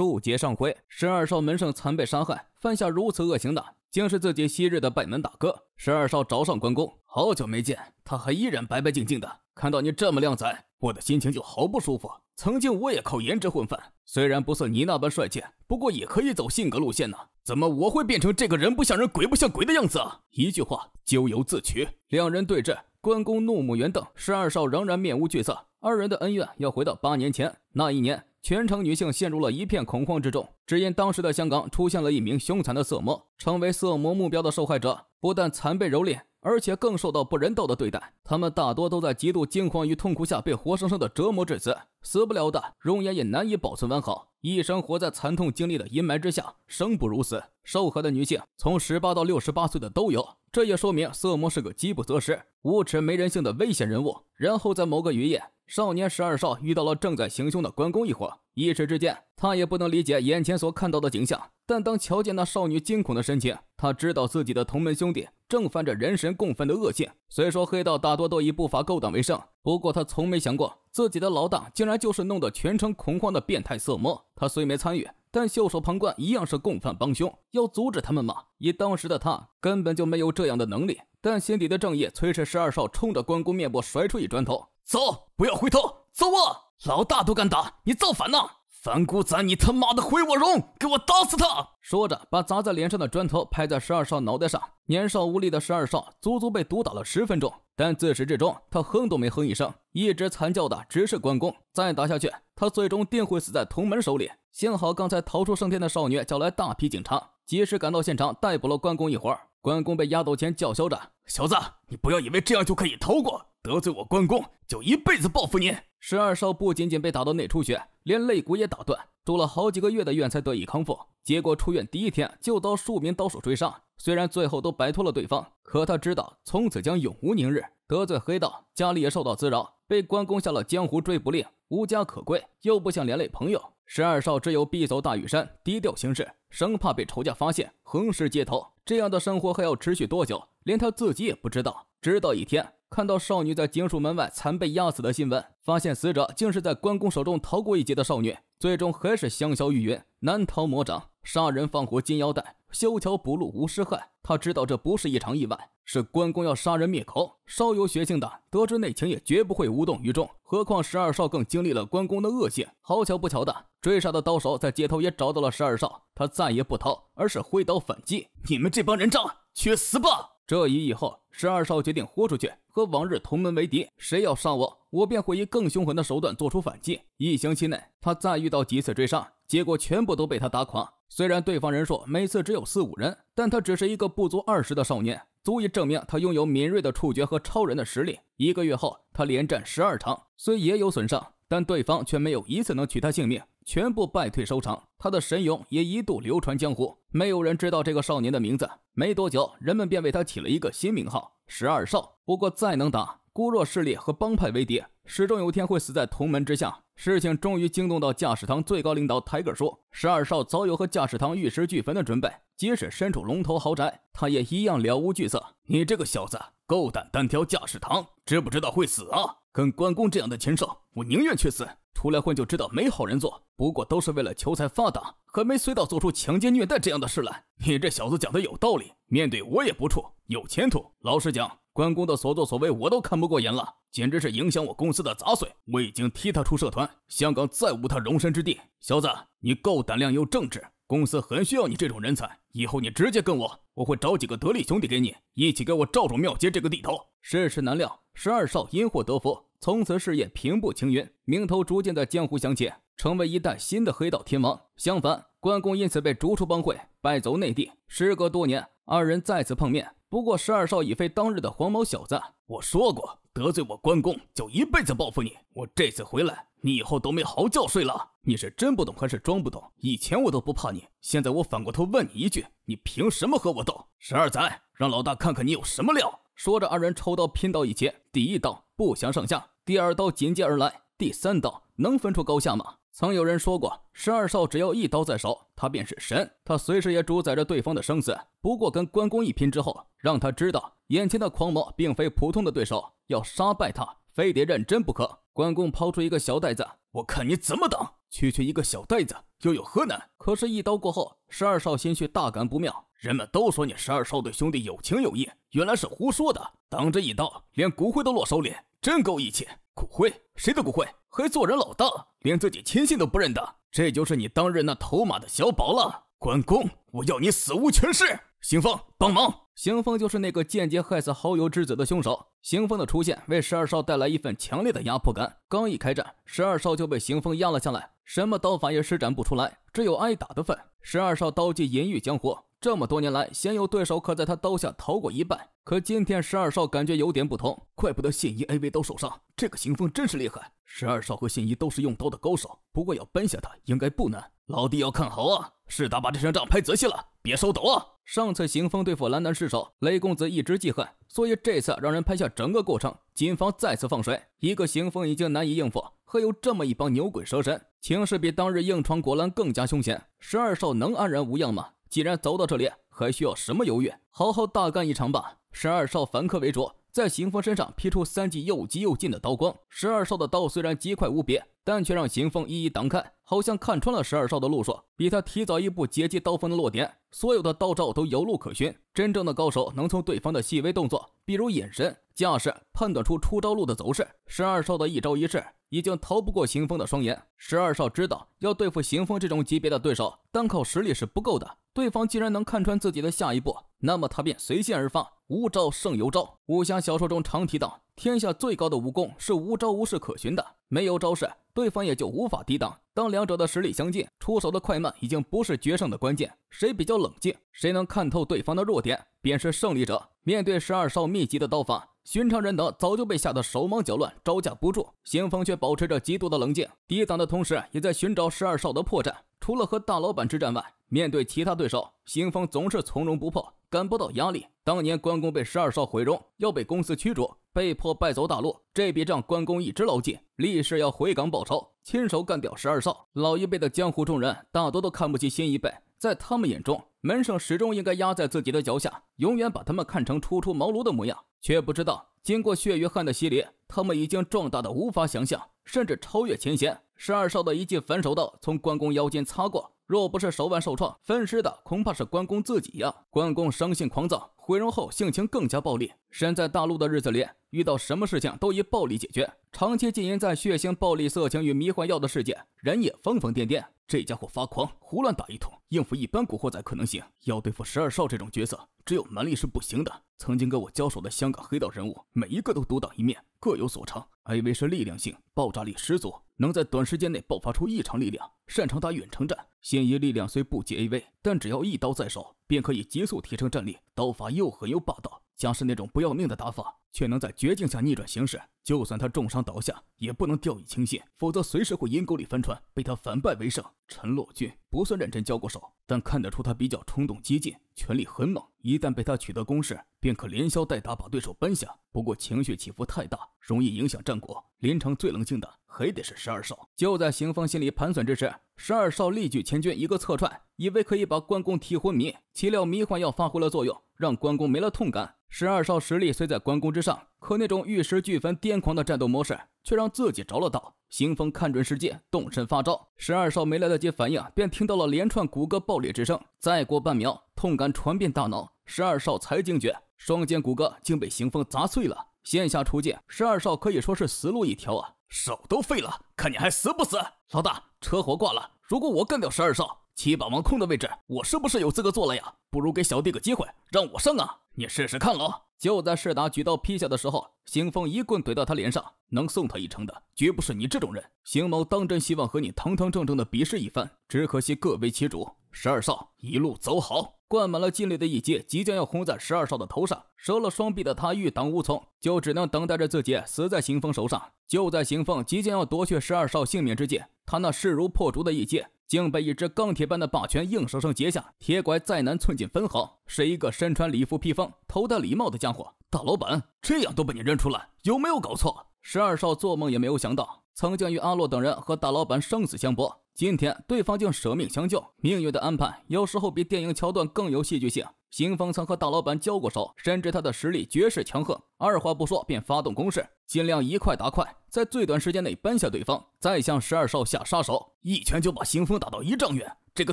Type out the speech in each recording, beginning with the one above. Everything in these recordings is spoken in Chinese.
书劫上回，十二少门生惨被杀害，犯下如此恶行的，竟是自己昔日的拜门大哥。十二少找上关公，好久没见，他还依然白白净净的。看到你这么靓仔，我的心情就毫不舒服。曾经我也靠颜值混饭，虽然不算你那般帅气，不过也可以走性格路线呢。怎么我会变成这个人不像人、鬼不像鬼的样子？啊？一句话，咎由自取。两人对峙，关公怒目圆瞪，十二少仍然面无惧色。二人的恩怨要回到八年前，那一年。全城女性陷入了一片恐慌之中，只因当时的香港出现了一名凶残的色魔，成为色魔目标的受害者，不但残被蹂躏。而且更受到不人道的对待，他们大多都在极度惊慌与痛苦下被活生生的折磨致死，死不了的容颜也难以保存完好，一生活在惨痛经历的阴霾之下，生不如死。受害的女性从十八到六十八岁的都有，这也说明色魔是个饥不择食、无耻没人性的危险人物。然后在某个雨夜，少年十二少遇到了正在行凶的关公一伙，一时之间他也不能理解眼前所看到的景象。但当瞧见那少女惊恐的神情，他知道自己的同门兄弟正犯着人神共愤的恶性。虽说黑道大多都以不法勾当为生，不过他从没想过自己的老大竟然就是弄得全城恐慌的变态色魔。他虽没参与，但袖手旁观一样是共犯帮凶。要阻止他们吗？以当时的他根本就没有这样的能力。但心底的正义催使十二少冲着关公面部甩出一砖头，走，不要回头，走啊！老大都敢打，你造反呢？反骨仔，你他妈的毁我容！给我打死他！说着，把砸在脸上的砖头拍在十二少脑袋上。年少无力的十二少，足足被毒打了十分钟，但自始至终他哼都没哼一声，一直惨叫的只是关公。再打下去，他最终定会死在同门手里。幸好刚才逃出圣殿的少女叫来大批警察，及时赶到现场逮捕了关公一伙。关公被押走前叫嚣着：“小子，你不要以为这样就可以逃过，得罪我关公，就一辈子报复你。”十二少不仅仅被打到内出血，连肋骨也打断，住了好几个月的院才得以康复。结果出院第一天就遭数名刀手追杀，虽然最后都摆脱了对方，可他知道从此将永无宁日。得罪黑道，家里也受到滋扰，被关公下了江湖追捕令，无家可归，又不想连累朋友，十二少只有避走大屿山，低调行事，生怕被仇家发现，横尸街头。这样的生活还要持续多久，连他自己也不知道。直到一天。看到少女在警署门外惨被压死的新闻，发现死者竟是在关公手中逃过一劫的少女，最终还是香消玉殒，难逃魔掌。杀人放火金腰带，修桥补路无尸害。他知道这不是一场意外，是关公要杀人灭口。稍有血性的，得知内情也绝不会无动于衷。何况十二少更经历了关公的恶行。好巧不巧的，追杀的刀手在街头也找到了十二少，他再也不逃，而是挥刀反击：“你们这帮人渣，去死吧！”这一役后，十二少决定豁出去，和往日同门为敌。谁要杀我，我便会以更凶狠的手段做出反击。一星期内，他再遇到几次追杀，结果全部都被他打垮。虽然对方人数每次只有四五人，但他只是一个不足二十的少年，足以证明他拥有敏锐的触觉和超人的实力。一个月后，他连战十二场，虽也有损伤，但对方却没有一次能取他性命。全部败退收场，他的神勇也一度流传江湖。没有人知道这个少年的名字。没多久，人们便为他起了一个新名号——十二少。不过再能打，孤弱势力和帮派为敌，始终有天会死在同门之下。事情终于惊动到驾驶堂最高领导泰戈尔说：“十二少早有和驾驶堂玉石俱焚的准备，即使身处龙头豪宅，他也一样了无惧色。”你这个小子，够胆单挑驾驶堂，知不知道会死啊？跟关公这样的禽兽，我宁愿去死。出来混就知道没好人做，不过都是为了求财发达，还没随到做出强奸虐待这样的事来。你这小子讲的有道理，面对我也不怵，有前途。老实讲，关公的所作所为我都看不过眼了，简直是影响我公司的杂碎，我已经踢他出社团，香港再无他容身之地。小子，你够胆量又正直。公司很需要你这种人才，以后你直接跟我，我会找几个得力兄弟给你，一起给我罩住庙街这个地头。世事难料，十二少因祸得福，从此事业平步青云，名头逐渐在江湖响起，成为一代新的黑道天王。相反，关公因此被逐出帮会，败走内地。时隔多年，二人再次碰面，不过十二少已非当日的黄毛小子。我说过，得罪我关公，就一辈子报复你。我这次回来，你以后都没好觉睡了。你是真不懂还是装不懂？以前我都不怕你，现在我反过头问你一句：你凭什么和我斗？十二仔，让老大看看你有什么料！说着，二人抽刀拼到一起，第一刀不相上下，第二刀紧接而来，第三刀能分出高下吗？曾有人说过，十二少只要一刀在手，他便是神，他随时也主宰着对方的生死。不过跟关公一拼之后，让他知道眼前的狂魔并非普通的对手，要杀败他，非得认真不可。关公抛出一个小袋子，我看你怎么挡！区区一个小袋子，又有何难？可是，一刀过后，十二少心绪大感不妙。人们都说你十二少对兄弟有情有义，原来是胡说的。挡这一刀，连骨灰都落手里，真够义气。骨灰？谁的骨灰？还做人老大，连自己亲信都不认得，这就是你当日那头马的小宝了。关公，我要你死无全尸！行风帮忙！行风就是那个间接害死好友之子的凶手。行风的出现为十二少带来一份强烈的压迫感。刚一开战，十二少就被行风压了下来，什么刀法也施展不出来，只有挨打的份。十二少刀技隐于江湖，这么多年来鲜有对手可在他刀下逃过一半。可今天十二少感觉有点不同，怪不得信一、A V 都受伤，这个行风真是厉害。十二少和信一都是用刀的高手，不过要扳下他应该不难。老弟要看好啊，是打把这身仗拍仔细了，别手抖啊。上次行风对付蓝南失手，雷公子一直记恨，所以这次让人拍下整个过程，谨防再次放水。一个行风已经难以应付，还有这么一帮牛鬼蛇神，情势比当日硬闯果栏更加凶险。十二少能安然无恙吗？既然走到这里，还需要什么犹豫？好好大干一场吧！十二少，凡客为主。在邢峰身上劈出三记又急又近的刀光，十二少的刀虽然极快无比，但却让邢峰一一挡开，好像看穿了十二少的路数，比他提早一步截击刀锋的落点。所有的刀招都有路可循，真正的高手能从对方的细微动作，比如眼神、架势，判断出出招路的走势。十二少的一招一式已经逃不过邢峰的双眼。十二少知道，要对付邢峰这种级别的对手，单靠实力是不够的。对方既然能看穿自己的下一步。那么他便随心而发，无招胜有招。武侠小说中常提到，天下最高的武功是无招无式可循的，没有招式，对方也就无法抵挡。当两者的实力相近，出手的快慢已经不是决胜的关键，谁比较冷静，谁能看透对方的弱点，便是胜利者。面对十二少密集的刀法，寻常人等早就被吓得手忙脚乱，招架不住。行风却保持着极度的冷静，抵挡的同时也在寻找十二少的破绽。除了和大老板之战外，面对其他对手，行风总是从容不迫。感不到压力。当年关公被十二少毁容，要被公司驱逐，被迫败走大陆。这笔账关公一直牢记，立誓要回港报仇，亲手干掉十二少。老一辈的江湖中人大多都看不起新一辈，在他们眼中，门生始终应该压在自己的脚下，永远把他们看成初出茅庐的模样。却不知道，经过血与汗的洗礼，他们已经壮大的无法想象，甚至超越前贤。十二少的一记反手刀从关公腰间擦过。若不是手腕受创，分尸的恐怕是关公自己呀。关公生性狂躁，毁容后性情更加暴力。身在大陆的日子里，遇到什么事情都以暴力解决。长期浸淫在血腥、暴力、色情与迷幻药的世界，人也疯疯癫癫。这家伙发狂，胡乱打一通，应付一般古惑仔可能性。要对付十二少这种角色，只有蛮力是不行的。曾经跟我交手的香港黑道人物，每一个都独当一面，各有所长。A V 是力量性，爆炸力十足，能在短时间内爆发出异常力量，擅长打远程战。仙仪力量虽不及 A.V，但只要一刀在手，便可以急速提升战力。刀法又狠又霸道，像是那种不要命的打法，却能在绝境下逆转形势。就算他重伤倒下，也不能掉以轻心，否则随时会阴沟里翻船，被他反败为胜。陈洛君。不算认真交过手，但看得出他比较冲动激进，拳力很猛。一旦被他取得攻势，便可连削带打把对手扳下。不过情绪起伏太大，容易影响战果。临场最冷静的还得是十二少。就在邢方心里盘算之时，十二少力举千钧，一个侧踹，以为可以把关公踢昏迷。岂料迷幻药发挥了作用，让关公没了痛感。十二少实力虽在关公之上，可那种玉石俱焚、癫狂的战斗模式，却让自己着了道。行风看准时机，动身发招。十二少没来得及反应，便听到了连串骨骼爆裂之声。再过半秒，痛感传遍大脑，十二少才惊觉，双肩骨骼竟被行风砸碎了。现下出界，十二少可以说是死路一条啊！手都废了，看你还死不死！老大，车祸挂了。如果我干掉十二少……七把王空的位置，我是不是有资格坐了呀？不如给小弟个机会，让我上啊！你试试看喽！就在世达举刀劈下的时候，邢锋一棍怼到他脸上，能送他一程的，绝不是你这种人。邢某当真希望和你堂堂正正的比试一番，只可惜各为其主。十二少，一路走好！灌满了劲力的一击，即将要轰在十二少的头上，折了双臂的他欲挡无从，就只能等待着自己死在邢锋手上。就在邢锋即将要夺去十二少性命之际，他那势如破竹的一击竟被一只钢铁般的霸拳硬生生截下，铁拐再难寸进分毫。是一个身穿礼服披风、头戴礼帽的家伙。大老板，这样都被你认出来，有没有搞错？十二少做梦也没有想到，曾经与阿洛等人和大老板生死相搏，今天对方竟舍命相救。命运的安排，有时候比电影桥段更有戏剧性。行风曾和大老板交过手，深知他的实力绝世强横，二话不说便发动攻势，尽量一块打快，在最短时间内扳下对方，再向十二少下杀手。一拳就把行风打到一丈远，这个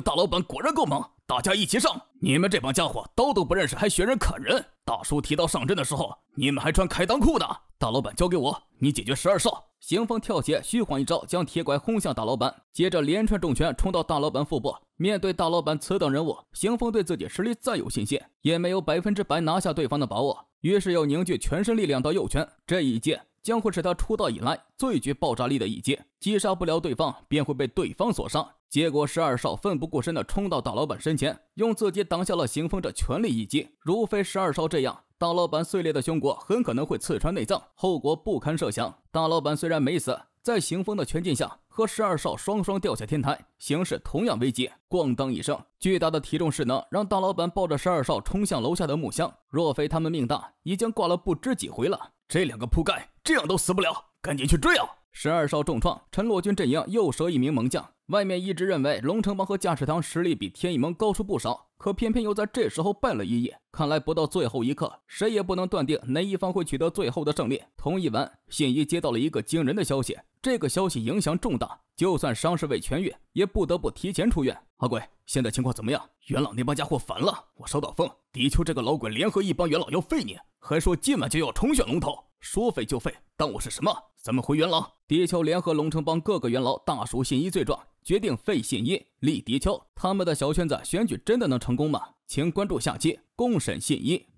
大老板果然够猛。大家一起上！你们这帮家伙刀都不认识，还学人砍人！大叔提刀上阵的时候，你们还穿开裆裤呢！大老板交给我，你解决十二少。邢风跳起，虚晃一招，将铁拐轰向大老板，接着连串重拳冲到大老板腹部。面对大老板此等人物，邢风对自己实力再有信心，也没有百分之百拿下对方的把握。于是又凝聚全身力量到右拳，这一剑。将会是他出道以来最具爆炸力的一击，击杀不了对方便会被对方所杀。结果十二少奋不顾身地冲到大老板身前，用自己挡下了行风这全力一击。如非十二少这样，大老板碎裂的胸骨很可能会刺穿内脏，后果不堪设想。大老板虽然没死，在行风的拳劲下和十二少双双掉下天台，形势同样危急。咣当一声，巨大的体重势能让大老板抱着十二少冲向楼下的木箱，若非他们命大，已经挂了不知几回了。这两个铺盖。这样都死不了，赶紧去追啊！十二少重创，陈洛军阵营又折一名猛将。外面一直认为龙城帮和驾驶堂实力比天翼盟高出不少，可偏偏又在这时候败了一役。看来不到最后一刻，谁也不能断定哪一方会取得最后的胜利。同一晚，信一接到了一个惊人的消息，这个消息影响重大，就算伤势未痊愈，也不得不提前出院。阿鬼，现在情况怎么样？元老那帮家伙反了！我收到风，狄秋这个老鬼联合一帮元老要废你，还说今晚就要重选龙头。说废就废，当我是什么？咱们回元老，蝶桥联合龙城帮各个元老大赎信一罪状，决定废信一立蝶桥。他们的小圈子选举真的能成功吗？请关注下期共审信一。